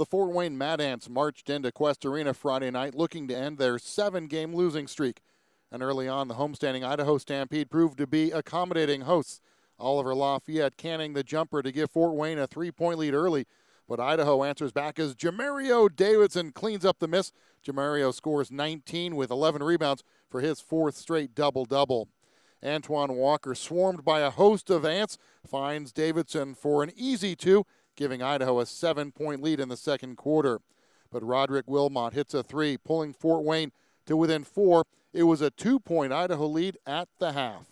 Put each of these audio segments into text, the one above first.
The Fort Wayne Mad Ants marched into Quest Arena Friday night looking to end their seven game losing streak. And early on, the homestanding Idaho Stampede proved to be accommodating hosts. Oliver Lafayette canning the jumper to give Fort Wayne a three point lead early. But Idaho answers back as Jamario Davidson cleans up the miss. Jamario scores 19 with 11 rebounds for his fourth straight double double. Antoine Walker, swarmed by a host of ants, finds Davidson for an easy two, giving Idaho a seven point lead in the second quarter. But Roderick Wilmot hits a three, pulling Fort Wayne to within four. It was a two point Idaho lead at the half.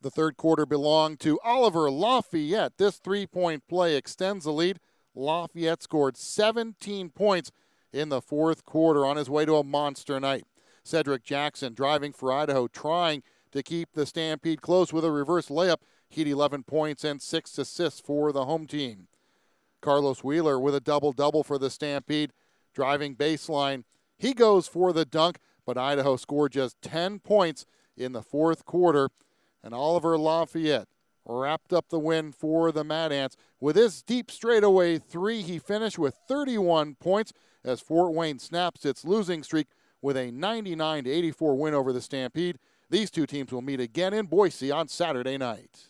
The third quarter belonged to Oliver Lafayette. This three point play extends the lead. Lafayette scored 17 points in the fourth quarter on his way to a monster night. Cedric Jackson driving for Idaho, trying to keep the Stampede close with a reverse layup. He'd 11 points and six assists for the home team. Carlos Wheeler with a double double for the Stampede, driving baseline. He goes for the dunk, but Idaho scored just 10 points in the fourth quarter. And Oliver Lafayette wrapped up the win for the Mad Ants. With his deep straightaway three, he finished with 31 points as Fort Wayne snaps its losing streak with a 99 84 win over the Stampede. These two teams will meet again in Boise on Saturday night.